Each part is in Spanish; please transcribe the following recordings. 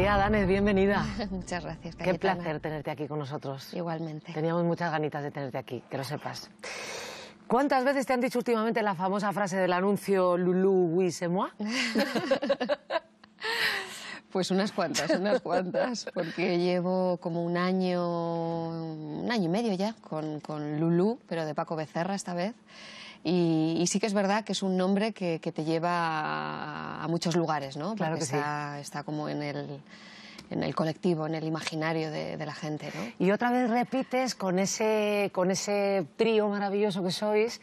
Lía Danes, bienvenida. Muchas gracias. Qué placer tenerte aquí con nosotros. Igualmente. Teníamos muchas ganitas de tenerte aquí, que lo sepas. ¿Cuántas veces te han dicho últimamente la famosa frase del anuncio Lulu, oui, c'est moi? Pues unas cuantas, unas cuantas, porque llevo como un año, un año y medio ya con, con Lulú, pero de Paco Becerra esta vez. Y, sí que es verdad que es un nombre que, te lleva a, muchos lugares, ¿no? Claro que está, está como en el en el colectivo, en el imaginario de, la gente. ¿no? Y otra vez repites con ese, con ese trío maravilloso que sois,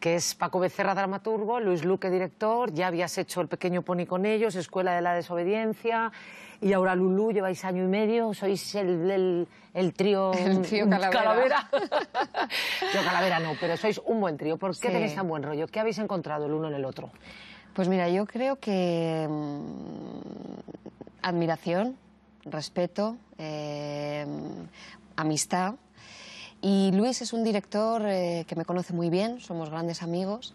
que es Paco Becerra, dramaturgo, Luis Luque, director, ya habías hecho El Pequeño Pony con ellos, Escuela de la Desobediencia, y ahora Lulú, lleváis año y medio, sois el, el, trío, trío mm, Calavera. Calavera no, pero sois un buen trío. ¿Por qué tenéis tan buen rollo? ¿Qué habéis encontrado el uno en el otro? Pues mira, yo creo que mm, admiración, respeto, eh, amistad, y Luis es un director eh, que me conoce muy bien, somos grandes amigos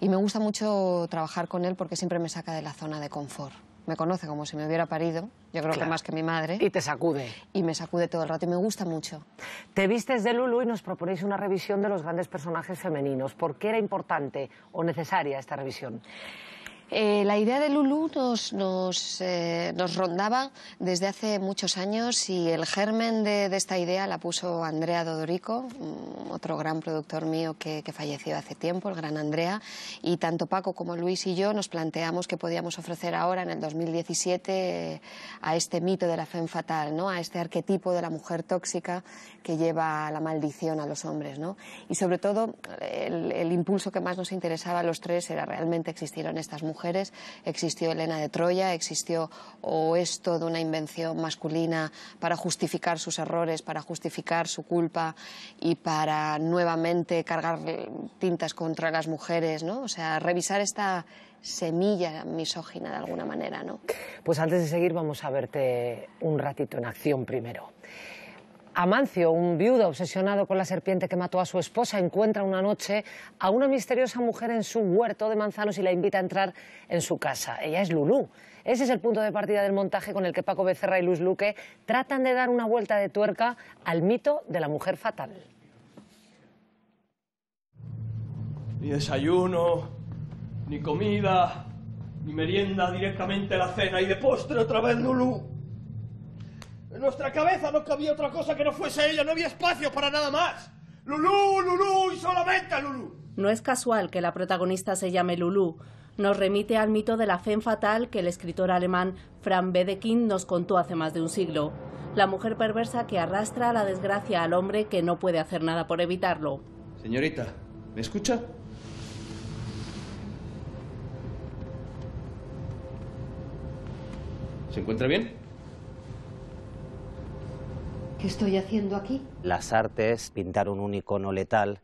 y me gusta mucho trabajar con él porque siempre me saca de la zona de confort. Me conoce como si me hubiera parido, yo creo que más que mi madre. Y te sacude. Y me sacude todo el rato y me gusta mucho. Te vistes de Lulu y nos proponéis una revisión de los grandes personajes femeninos. ¿Por qué era importante o necesaria esta revisión? Eh, la idea de Lulu nos, nos, eh, nos, rondaba desde hace muchos años y el germen de, esta idea la puso Andrea Dodorico, mm, otro gran productor mío que, que, falleció hace tiempo, el gran Andrea, y tanto Paco como Luis y yo nos planteamos que podíamos ofrecer ahora, en el 2017, a este mito de la femme fatal, ¿no? a este arquetipo de la mujer tóxica que lleva la maldición a los hombres. ¿no? Y sobre todo, el, el impulso que más nos interesaba a los tres era realmente existieron estas mujeres existió Elena de Troya, existió o es de una invención masculina para justificar sus errores, para justificar su culpa y para nuevamente cargar tintas contra las mujeres, ¿no? O sea, revisar esta semilla misógina de alguna manera, ¿no? Pues antes de seguir vamos a verte un ratito en acción primero. Amancio, un viudo obsesionado con la serpiente que mató a su esposa, encuentra una noche a una misteriosa mujer en su huerto de manzanos y la invita a entrar en su casa. Ella es Lulú. Ese es el punto de partida del montaje con el que Paco Becerra y Luis Luque tratan de dar una vuelta de tuerca al mito de la mujer fatal. Ni desayuno, ni comida, ni merienda, directamente la cena y de postre otra vez Lulú. En nuestra cabeza no cabía otra cosa que no fuese ella, no había espacio para nada más. Lulú, Lulú y solamente Lulú. No es casual que la protagonista se llame Lulú. Nos remite al mito de la fe fatal que el escritor alemán Fran Bedekin nos contó hace más de un siglo. La mujer perversa que arrastra a la desgracia al hombre que no puede hacer nada por evitarlo. Señorita, ¿me escucha? ¿Se encuentra bien? ¿Qué estoy haciendo aquí? Las artes pintaron un icono letal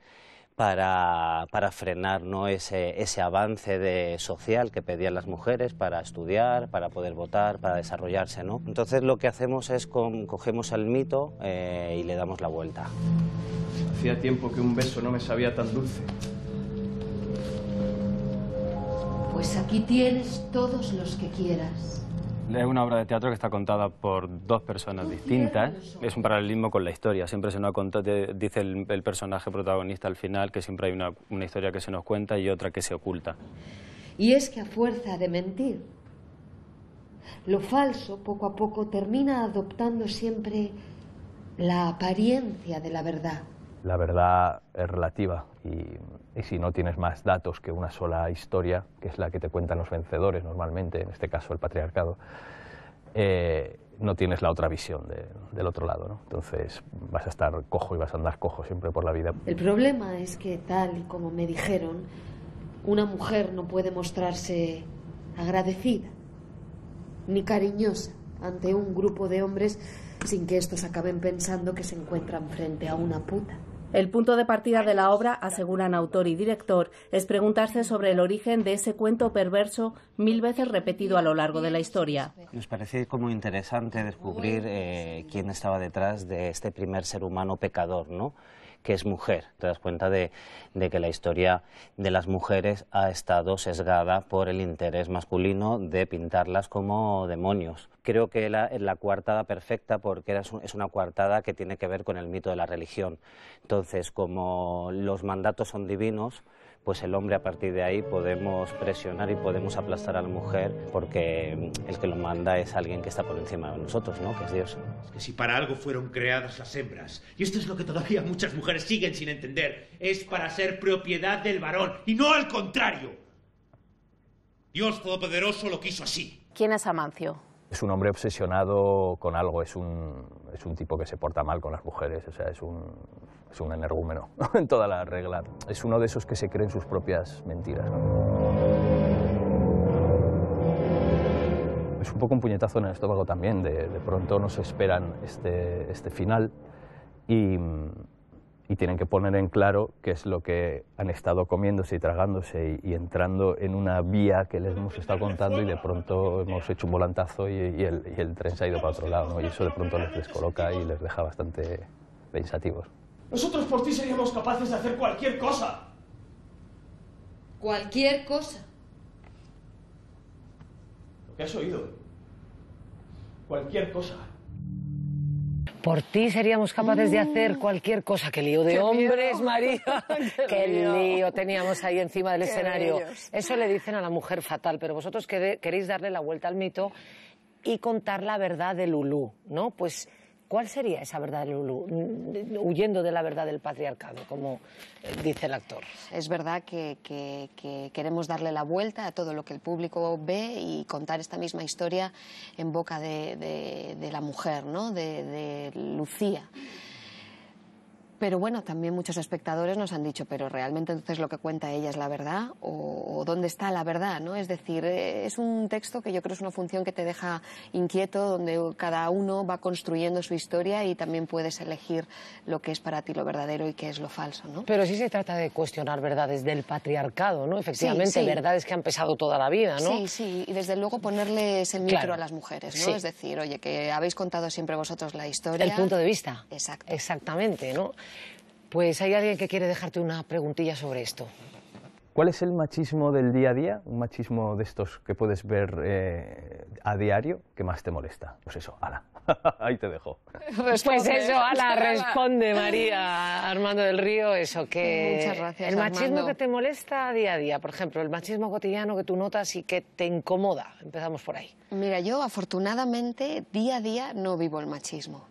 para, frenar ¿no? ese, avance de social que pedían las mujeres para estudiar, para poder votar, para desarrollarse. ¿no? Entonces lo que hacemos es cogemos el mito eh, y le damos la vuelta. Hacía tiempo que un beso no me sabía tan dulce. Pues aquí tienes todos los que quieras. Es una obra de teatro que está contada por dos personas distintas. Es un paralelismo con la historia. Siempre se nos contado, dice el, personaje protagonista al final, que siempre hay una historia que se nos cuenta y otra que se oculta. Y es que a fuerza de mentir, lo falso poco a poco termina adoptando siempre la apariencia de la verdad la verdad es relativa y, si no tienes más datos que una sola historia, que es la que te cuentan los vencedores normalmente, en este caso el patriarcado, eh, no tienes la otra visión del otro lado. ¿no? Entonces vas a estar cojo y vas a andar cojo siempre por la vida. El problema es que tal y como me dijeron, una mujer no puede mostrarse agradecida ni cariñosa ante un grupo de hombres sin que estos acaben pensando que se encuentran frente a una puta. El punto de partida de la obra, aseguran autor y director, es preguntarse sobre el origen de ese cuento perverso mil veces repetido a lo largo de la historia. Nos parece como interesante descubrir eh, quién estaba detrás de este primer ser humano pecador, ¿no? que es mujer. Te das cuenta de, que la historia de las mujeres ha estado sesgada por el interés masculino de pintarlas como demonios. Creo que la, la coartada perfecta porque es una coartada que tiene que ver con el mito de la religión. Entonces, como los mandatos son divinos, pues el hombre a partir de ahí podemos presionar y podemos aplastar a la mujer porque el que lo manda es alguien que está por encima de nosotros, ¿no? Que es Dios. Es que si para algo fueron creadas las hembras, y esto es lo que todavía muchas mujeres siguen sin entender, es para ser propiedad del varón y no al contrario. Dios Todopoderoso lo quiso así. ¿Quién es Amancio? Es un hombre obsesionado con algo, es un, es un tipo que se porta mal con las mujeres, o sea, es un, es un energúmeno en toda la regla. Es uno de esos que se creen sus propias mentiras. Es un poco un puñetazo en el estómago también, de, de pronto nos esperan este, este final y, mm, y, tienen que poner en claro qué es lo que han estado comiéndose y tragándose y, entrando en una vía que les hemos estado contando y de pronto hemos hecho un volantazo y, el, tren se ha ido para otro lado y eso de pronto les descoloca y les deja bastante pensativos. Nosotros por ti seríamos capaces de hacer cualquier cosa. Cualquier cosa. Lo que has oído. Cualquier cosa. Por ti seríamos capaces de hacer cualquier cosa. ¡Qué lío de hombres, María! ¡Qué, lío. teníamos ahí encima del escenario! Eso le dicen a la mujer fatal, pero vosotros queréis darle la vuelta al mito y contar la verdad de Lulú, ¿no? Pues ¿Cuál sería esa verdad, Lulu, mm, huyendo de la verdad del patriarcado, como eh, dice el actor? Es verdad que, queremos darle la vuelta a todo lo que el público ve y contar esta misma historia en boca de, la mujer, ¿no? de Lucía. Pero bueno, también muchos espectadores nos han dicho, pero realmente entonces lo que cuenta ella es la verdad o, dónde está la verdad, ¿no? Es decir, eh, es un texto que yo creo es una función que te deja inquieto, donde cada uno va construyendo su historia y también puedes elegir lo que es para ti lo verdadero y qué es lo falso, ¿no? Pero sí se trata de cuestionar verdades del patriarcado, ¿no? Efectivamente, verdades que han pesado toda la vida, ¿no? Sí, sí, y desde luego ponerles el micro a las mujeres, ¿no? Es decir, oye, que habéis contado siempre vosotros la historia. El punto de vista. Exacto. Exactamente, ¿no? Pues hay alguien que quiere dejarte una preguntilla sobre esto. ¿Cuál es el machismo del día a día? Un machismo de estos que puedes ver eh, a diario que más te molesta. Pues eso, ala. Ahí te dejo. Pues, pues eso, ala, responde María Armando del Río, eso que... Muchas gracias, El machismo que te molesta día a día, por ejemplo, el machismo cotidiano que tú notas y que te incomoda. Empezamos por ahí. Mira, yo afortunadamente día a día no vivo el machismo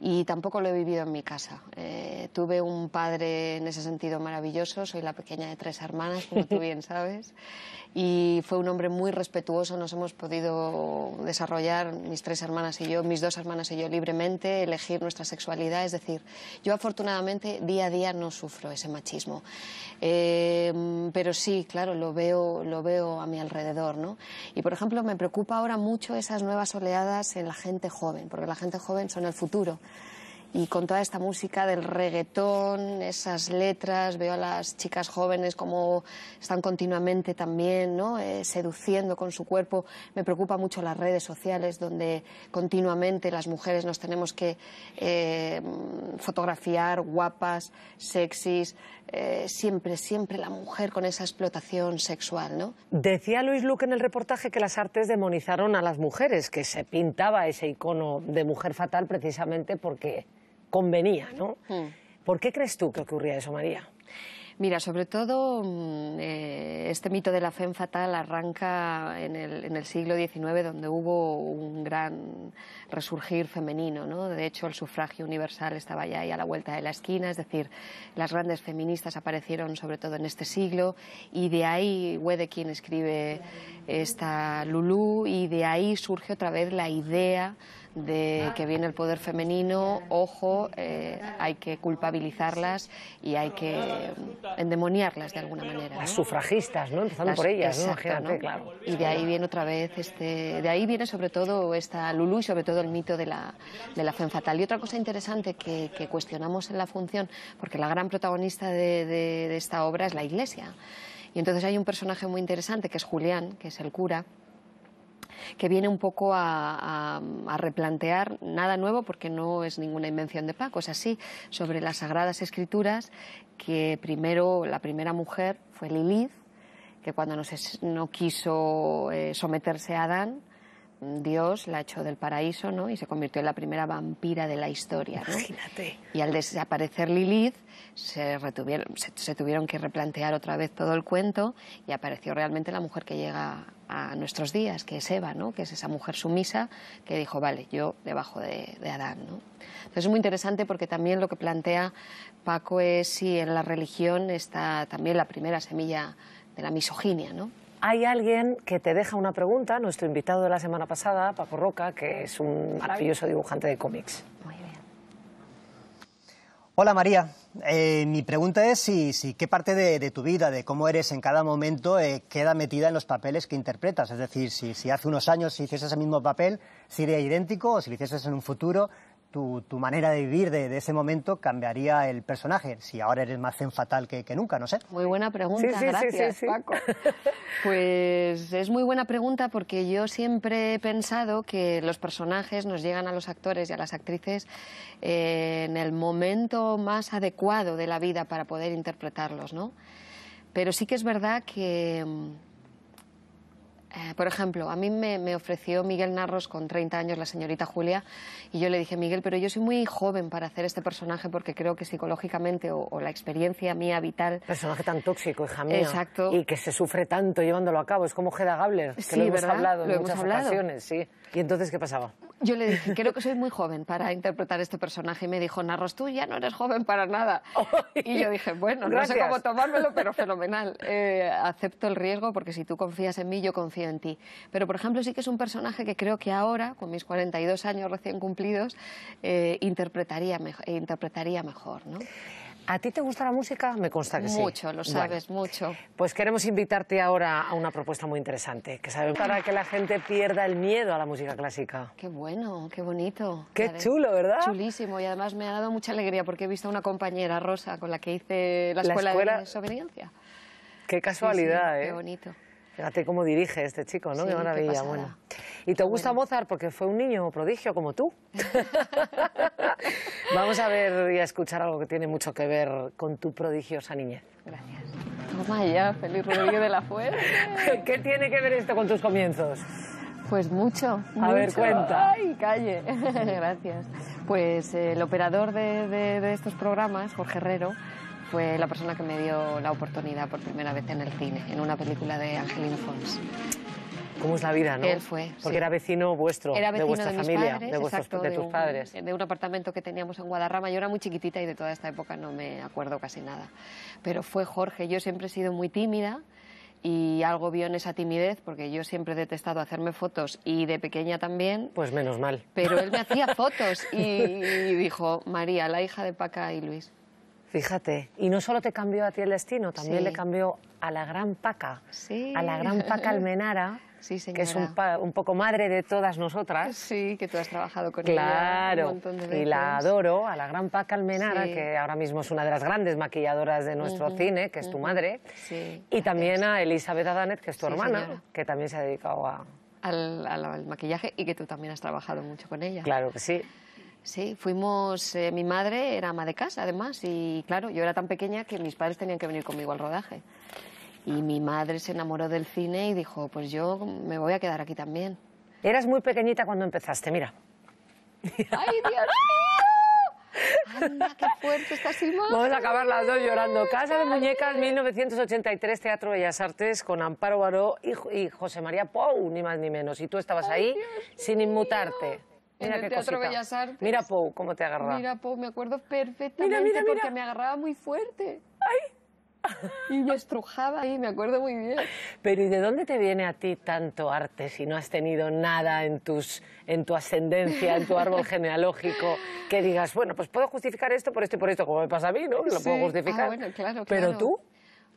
y tampoco lo he vivido en mi casa. Eh, tuve un padre en ese sentido maravilloso, soy la pequeña de tres hermanas, como tú bien sabes, y fue un hombre muy respetuoso, nos hemos podido desarrollar, mis tres hermanas y yo, mis dos hermanas y yo, libremente, elegir nuestra sexualidad, es decir, yo afortunadamente día a día no sufro ese machismo, eh, pero sí, claro, lo veo, lo veo a mi alrededor, ¿no? Y por ejemplo, me preocupa ahora mucho esas nuevas oleadas en la gente joven, porque la gente joven son el futuro y con toda esta música del reggaetón, esas letras, veo a las chicas jóvenes como están continuamente también eh, seduciendo con su cuerpo. Me preocupa mucho las redes sociales donde continuamente las mujeres nos tenemos que eh, fotografiar guapas, sexys, eh, siempre, siempre la mujer con esa explotación sexual. ¿no? Decía Luis Luque en el reportaje que las artes demonizaron a las mujeres, que se pintaba ese icono de mujer fatal precisamente porque convenía, ¿no? Hmm. ¿Por qué crees tú que ocurría eso, María? Mira, sobre todo mm, eh, este mito de la fe fatal arranca en el, siglo XIX, donde hubo un gran resurgir femenino. ¿no? De hecho, el sufragio universal estaba ya ahí a la vuelta de la esquina, es decir, las grandes feministas aparecieron sobre todo en este siglo, y de ahí quien escribe esta Lulú, y de ahí surge otra vez la idea de que viene el poder femenino, ojo, eh, hay que culpabilizarlas y hay que mm, endemoniarlas de alguna manera. Las sufragistas, ¿no? Empezando por ellas, ¿no? claro. Y de ahí viene otra vez este, de ahí viene sobre todo esta Lulú y sobre todo el mito de la, de la fatal. Y otra cosa interesante que, cuestionamos en la función, porque la gran protagonista de esta obra es la iglesia. Y entonces hay un personaje muy interesante que es Julián, que es el cura, que viene un poco a, replantear nada nuevo porque no es ninguna invención de Paco, es así, sobre las Sagradas Escrituras, que primero la primera mujer fue Lilith, que cuando no, no quiso eh, someterse a Adán, Dios la echó del paraíso, ¿no? Y se convirtió en la primera vampira de la historia, Imagínate. Y al desaparecer Lilith, se, se, se, tuvieron que replantear otra vez todo el cuento y apareció realmente la mujer que llega a nuestros días, que es Eva, ¿no? que es esa mujer sumisa que dijo, vale, yo debajo de, Adán. ¿no? Entonces es muy interesante porque también lo que plantea Paco es si en la religión está también la primera semilla de la misoginia. ¿no? Hay alguien que te deja una pregunta, nuestro invitado de la semana pasada, Paco Roca, que es un maravilloso dibujante de cómics. Hola María, eh, mi pregunta es si, si qué parte de, tu vida, de cómo eres en cada momento, eh, queda metida en los papeles que interpretas. Es decir, si, hace unos años si hicieses ese mismo papel, sería idéntico o si lo hicieses en un futuro, tu, manera de vivir de, ese momento cambiaría el personaje, si ahora eres más zen fatal que, que nunca, no sé. Muy buena pregunta, gracias Paco. Pues es muy buena pregunta porque yo siempre he pensado que los personajes nos llegan a los actores y a las actrices eh, en el momento más adecuado de la vida para poder interpretarlos, ¿no? Pero sí que es verdad que mm, eh, por ejemplo, a mí me, ofreció Miguel Narros con 30 años la señorita Julia y yo le dije, Miguel, pero yo soy muy joven para hacer este personaje porque creo que psicológicamente o, la experiencia mía vital... Personaje tan tóxico, hija mía. Exacto. Y que se sufre tanto llevándolo a cabo. Es como Hedda Gabler, que lo hemos hablado en muchas ocasiones. Sí. ¿Y entonces qué pasaba? Yo le dije, creo que soy muy joven para interpretar este personaje. Y me dijo, Narros, tú ya no eres joven para nada. Y yo dije, bueno, no sé cómo tomármelo, pero fenomenal. Eh, acepto el riesgo porque si tú confías en mí, yo confío en ti. Pero, por ejemplo, sí que es un personaje que creo que ahora, con mis 42 años recién cumplidos, eh, interpretaría, eh, interpretaría mejor. ¿no? ¿A ti te gusta la música? Me consta que mucho, sí. Mucho, lo sabes, mucho. Pues queremos invitarte ahora a una propuesta muy interesante, que sabe, para que la gente pierda el miedo a la música clásica. Qué bueno, qué bonito. Qué chulo, ¿verdad? Chulísimo, y además me ha dado mucha alegría porque he visto a una compañera, Rosa, con la que hice la escuela, la de desobediencia. Qué casualidad, ¿eh? Qué bonito. Fíjate cómo dirige este chico, ¿no? qué maravilla, bueno. ¿Y te gusta Mozart porque fue un niño prodigio como tú? Vamos a ver y a escuchar algo que tiene mucho que ver con tu prodigiosa niñez. Gracias. Toma ya, Feliz Rodríguez de la Fuerza. ¿Qué tiene que ver esto con tus comienzos? Pues mucho. A ver, cuenta. Ay, calle. Gracias. Pues eh, el operador de, de, estos programas, Jorge Herrero, fue la persona que me dio la oportunidad por primera vez en el cine, en una película de Angelina Fons. ¿Cómo es la vida, no? Él fue. Porque era vecino vuestro, de vuestra familia, de, de, tus un, padres. De un apartamento que teníamos en Guadarrama. Yo era muy chiquitita y de toda esta época no me acuerdo casi nada. Pero fue Jorge. Yo siempre he sido muy tímida y algo vio en esa timidez, porque yo siempre he detestado hacerme fotos y de pequeña también. Pues menos mal. Pero él me hacía fotos y dijo, María, la hija de Paca y Luis Fíjate, y no solo te cambió a ti el destino, también le cambió a la gran Paca, a la gran Paca Almenara, que es un, poco madre de todas nosotras. Sí, que tú has trabajado con ella un montón de veces. Y la adoro, a la gran Paca Almenara, que ahora mismo es una de las grandes maquilladoras de nuestro cine, que es tu madre. y también a Elizabeth Adanet, que es tu hermana, que también se ha dedicado a... al maquillaje y que tú también has trabajado mucho con ella. Claro que sí. Sí, fuimos, eh, mi madre era ama de casa además y claro, yo era tan pequeña que mis padres tenían que venir conmigo al rodaje. Y mi madre se enamoró del cine y dijo, pues yo me voy a quedar aquí también. Eras muy pequeñita cuando empezaste, mira. ¡Ay, Dios mío! Anda, qué fuerte estás, Simón! Vamos a acabar las dos llorando. Casa de Muñecas, 1983, Teatro Bellas Artes, con Amparo Baró y, José María Pou, ni más ni menos. Y tú estabas ahí sin inmutarte. Mira en el Teatro Bellas Mira Pou, cómo te agarraba. Mira Pou, me acuerdo perfectamente porque me agarraba muy fuerte. ¡Ay! Y me estrujaba ahí, me acuerdo muy bien. Pero ¿y de dónde te viene a ti tanto arte si no has tenido nada en, tus, en tu ascendencia, en tu árbol genealógico, que digas, bueno, pues puedo justificar esto por esto y por esto, como me pasa a mí, ¿no? Lo puedo ah, justificar. claro, Pero tú,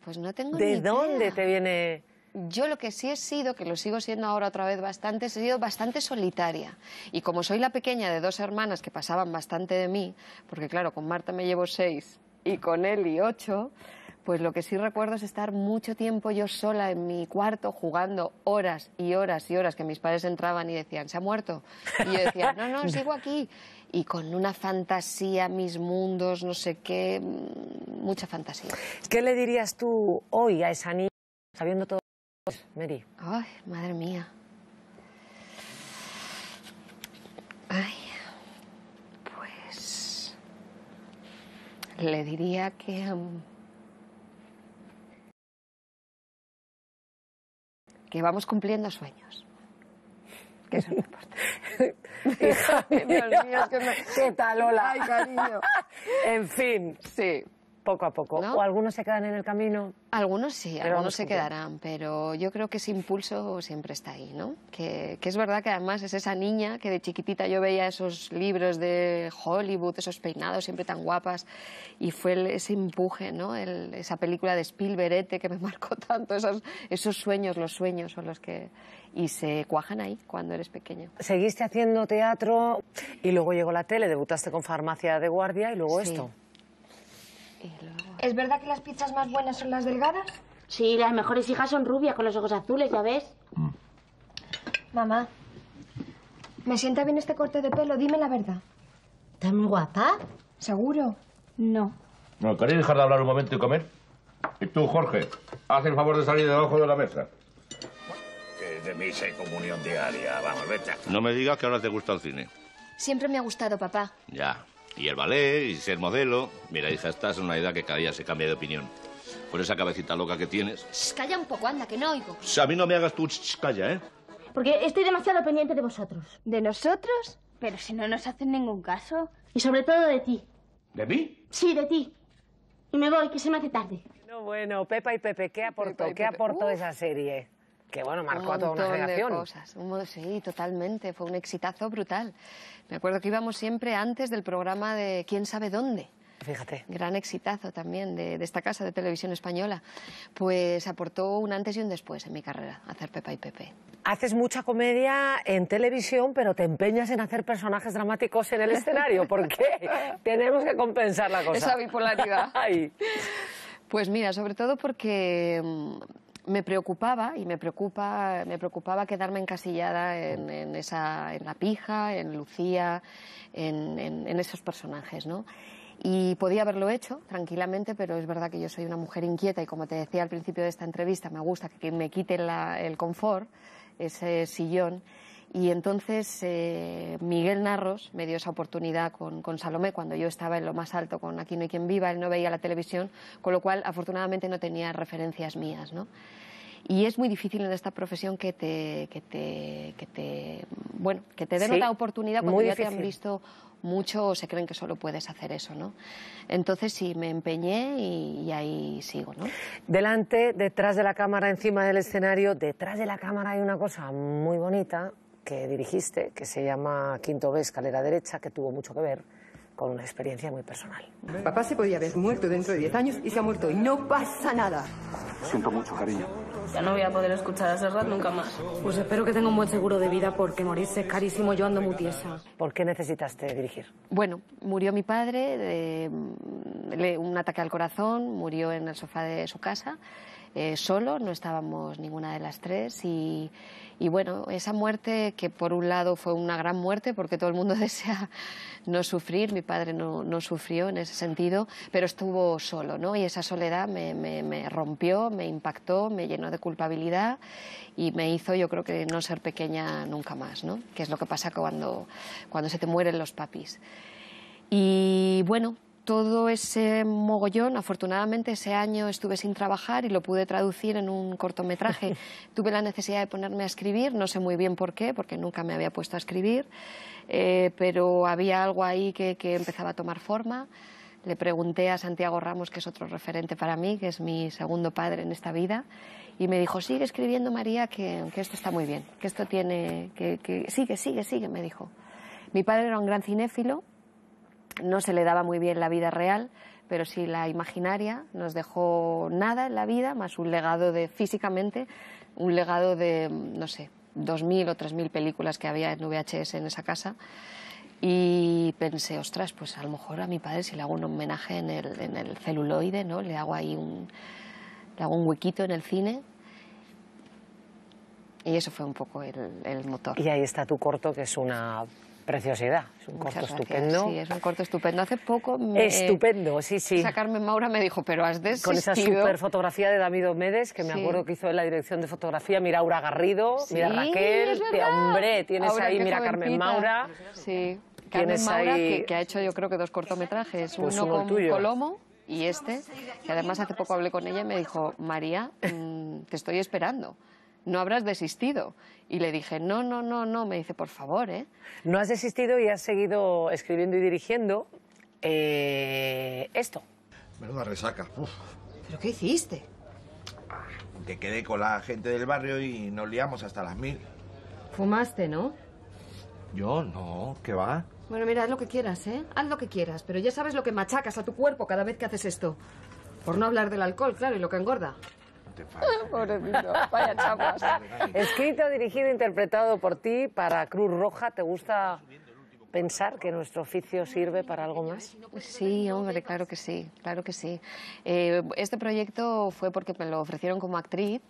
pues no tengo ¿De dónde te viene yo lo que sí he sido, que lo sigo siendo ahora otra vez bastante, he sido bastante solitaria. Y como soy la pequeña de dos hermanas que pasaban bastante de mí, porque claro, con Marta me llevo seis y con él y ocho, pues lo que sí recuerdo es estar mucho tiempo yo sola en mi cuarto jugando horas y horas y horas que mis padres entraban y decían, se ha muerto. Y yo decía, no, no, sigo aquí. Y con una fantasía, mis mundos, no sé qué, mm, mucha fantasía. ¿Qué le dirías tú hoy a esa niña, sabiendo todo? Ay, madre mía. Ay, pues le diría que mm, que vamos cumpliendo sueños. Que eso no importa. Hija, Dios que ¿qué tal, hola? Ay, cariño. en fin, sí poco a poco. ¿O algunos se quedan en el camino? Algunos sí, algunos se quedarán, pero yo creo que ese impulso siempre está ahí, ¿no? Que, es verdad que además es esa niña que de chiquitita yo veía esos libros de Hollywood, esos peinados siempre tan guapas, y fue ese empuje, ¿no? esa película de Spielberg e que me marcó tanto, esos, esos sueños, los sueños son los que... Y se cuajan ahí cuando eres pequeño. Seguiste haciendo teatro y luego llegó la tele, debutaste con Farmacia de Guardia y luego esto. ¿Es verdad que las pizzas más buenas son las delgadas? Sí, las mejores hijas son rubias, con los ojos azules, ¿ya ves? Mm. Mamá, ¿me sienta bien este corte de pelo? Dime la verdad. muy guapa? ¿Seguro? No. no. ¿Queréis dejar de hablar un momento y comer? Y tú, Jorge, haz el favor de salir ojo de la mesa. Que de misa y comunión diaria. Vamos, vete. No me digas que ahora te gusta el cine. Siempre me ha gustado, papá. Ya, y el ballet, y ser modelo. Mira, hija, estás en una edad que cada día se cambia de opinión. por esa cabecita loca que tienes. calla un poco, anda, que no oigo. a mí no me hagas tú calla, ¿eh? Porque estoy demasiado pendiente de vosotros. ¿De nosotros? Pero si no nos hacen ningún caso. Y sobre todo de ti. ¿De mí? Sí, de ti. Y me voy, que se me hace tarde. No, bueno, Pepa y Pepe, ¿qué aportó? ¿Qué aportó esa serie? que bueno, marcó a toda una generación. De cosas. Sí, totalmente, fue un exitazo brutal. Me acuerdo que íbamos siempre antes del programa de quién sabe dónde. Fíjate. Gran exitazo también de, esta casa de televisión española. Pues aportó un antes y un después en mi carrera, hacer Pepa y Pepe. Haces mucha comedia en televisión, pero te empeñas en hacer personajes dramáticos en el escenario. ¿Por qué? Tenemos que compensar la cosa. Esa bipolaridad. Pues mira, sobre todo porque me preocupaba y me preocupa, me preocupaba quedarme encasillada en, esa, en la pija, en Lucía, en, esos personajes, ¿no? Y podía haberlo hecho tranquilamente, pero es verdad que yo soy una mujer inquieta y como te decía al principio de esta entrevista, me gusta que me quiten la, el confort, ese sillón y entonces eh, Miguel Narros me dio esa oportunidad con, Salomé cuando yo estaba en lo más alto con Aquí no hay quien viva, él no veía la televisión, con lo cual afortunadamente no tenía referencias mías. ¿no? Y es muy difícil en esta profesión que te, que te, te, bueno, que te den la oportunidad cuando ya te han visto mucho o se creen que solo puedes hacer eso, ¿no? Entonces sí, me empeñé y, y, ahí sigo, ¿no? Delante, detrás de la cámara, encima del escenario, detrás de la cámara hay una cosa muy bonita que dirigiste, que se llama Quinto B, Escalera Derecha, que tuvo mucho que ver con una experiencia muy personal. Papá se podía haber muerto dentro de 10 años y se ha muerto y no pasa nada. Siento mucho, cariño. Ya no voy a poder escuchar a Serrat nunca más. Pues espero que tenga un buen seguro de vida porque morirse es carísimo. Yo ando muy tiesa. ¿Por qué necesitaste dirigir? Bueno, murió mi padre de, un ataque al corazón, murió en el sofá de su casa, eh, solo, no estábamos ninguna de las tres y y bueno, esa muerte que por un lado fue una gran muerte porque todo el mundo desea no sufrir, mi padre no, sufrió en ese sentido, pero estuvo solo, ¿no? Y esa soledad me, rompió, me impactó, me llenó de culpabilidad y me hizo yo creo que no ser pequeña nunca más, ¿no? Que es lo que pasa cuando, cuando se te mueren los papis. Y bueno, todo ese mogollón, afortunadamente ese año estuve sin trabajar y lo pude traducir en un cortometraje. Tuve la necesidad de ponerme a escribir, no sé muy bien por qué, porque nunca me había puesto a escribir, eh, pero había algo ahí que, empezaba a tomar forma. Le pregunté a Santiago Ramos, que es otro referente para mí, que es mi segundo padre en esta vida, y me dijo, sigue escribiendo María, que, esto está muy bien, que esto tiene, que, que sigue, sigue, sigue, me dijo. Mi padre era un gran cinéfilo, no se le daba muy bien la vida real, pero sí la imaginaria, nos dejó nada en la vida, más un legado de físicamente, un legado de, no sé, 2.000 o mil películas que había en VHS en esa casa. Y pensé, ostras, pues a lo mejor a mi padre si le hago un homenaje en el, celuloide, ¿no? Le hago ahí un, huequito en el cine y eso fue un poco el, motor. Y ahí está tu corto, que es una preciosidad. Es un corto estupendo. Hace poco... estupendo, sí, sí. Carmen Maura me dijo, pero has desistido. Con esa super fotografía de David Omedes, que me acuerdo que hizo en la dirección de fotografía, mira Aura Garrido, mira Raquel, de hombre, tienes ahí, mira Carmen Maura. Sí, Carmen Maura, que, ha hecho yo creo que dos cortometrajes, pues uno, con Colomo y este, que además hace poco hablé con ella y me dijo, María, mm, te estoy esperando no habrás desistido. Y le dije, no, no, no, no, me dice, por favor, ¿eh? No has desistido y has seguido escribiendo y dirigiendo eh, esto. Menuda resaca. ¿Pero qué hiciste? te quedé con la gente del barrio y nos liamos hasta las mil. Fumaste, ¿no? Yo no, ¿qué va? Bueno, mira, haz lo que quieras, ¿eh? Haz lo que quieras, pero ya sabes lo que machacas a tu cuerpo cada vez que haces esto. Por no hablar del alcohol, claro, y lo que engorda. Pobrecito, vaya chapas. Escrito, dirigido, interpretado por ti para Cruz Roja. ¿Te gusta pensar que nuestro oficio sirve para algo más? Sí, hombre, claro que sí, claro que sí. Eh, este proyecto fue porque me lo ofrecieron como actriz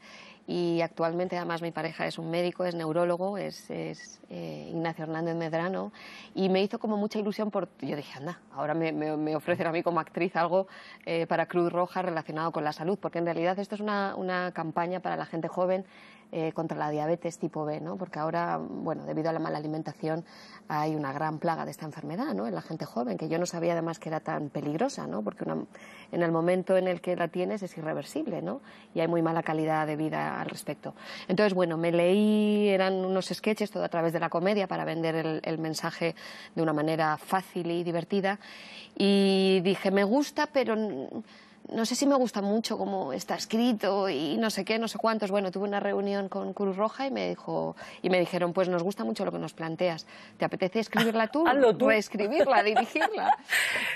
y actualmente además mi pareja es un médico, es neurólogo, es, es eh, Ignacio Hernández Medrano y me hizo como mucha ilusión por... Yo dije, anda, ahora me, me, ofrecen a mí como actriz algo eh, para Cruz Roja relacionado con la salud, porque en realidad esto es una, una campaña para la gente joven eh, contra la diabetes tipo B, ¿no? Porque ahora, bueno, debido a la mala alimentación hay una gran plaga de esta enfermedad, ¿no? En la gente joven, que yo no sabía además que era tan peligrosa, ¿no? Porque en el momento en el que la tienes es irreversible, ¿no? Y hay muy mala calidad de vida al respecto. Entonces, bueno, me leí, eran unos sketches todo a través de la comedia para vender el mensaje de una manera fácil y divertida y dije, me gusta, pero no sé si me gusta mucho cómo está escrito y no sé qué, no sé cuántos. Bueno, tuve una reunión con Cruz Roja y me dijo y me dijeron, pues nos gusta mucho lo que nos planteas. ¿Te apetece escribirla tú? Hazlo Reescribirla, dirigirla.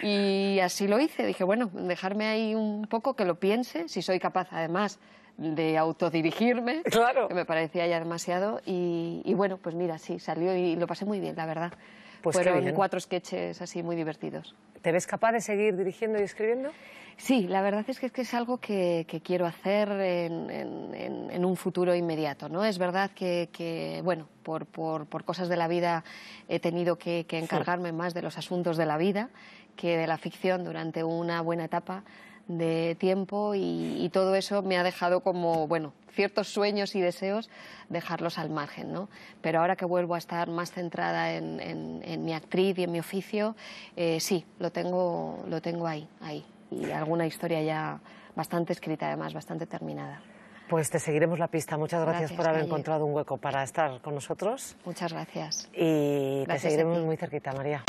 Y así lo hice. Dije, bueno, dejarme ahí un poco que lo piense, si soy capaz además de autodirigirme, claro. que me parecía ya demasiado. Y, bueno, pues mira, sí, salió y lo pasé muy bien, la verdad. Pues Fueron cuatro sketches así muy divertidos. ¿Te ves capaz de seguir dirigiendo y escribiendo? Sí, la verdad es que, es, algo que, quiero hacer en, un futuro inmediato. ¿no? Es verdad que, bueno, por, cosas de la vida he tenido que, encargarme más de los asuntos de la vida que de la ficción durante una buena etapa de tiempo y, todo eso me ha dejado como, bueno, ciertos sueños y deseos dejarlos al margen, ¿no? Pero ahora que vuelvo a estar más centrada en, mi actriz y en mi oficio, eh, sí, lo tengo, lo tengo ahí, ahí. Y alguna historia ya bastante escrita, además, bastante terminada. Pues te seguiremos la pista. Muchas gracias, por haber encontrado un hueco para estar con nosotros. Muchas gracias. Y te seguiremos muy cerquita, María.